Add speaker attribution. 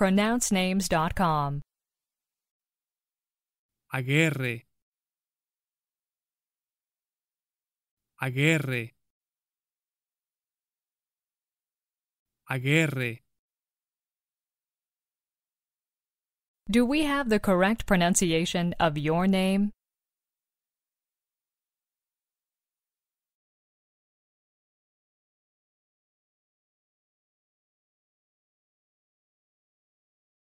Speaker 1: pronouncenames.com.
Speaker 2: Aguerre. Aguerre. Aguerre.
Speaker 1: Do we have the correct pronunciation of your name?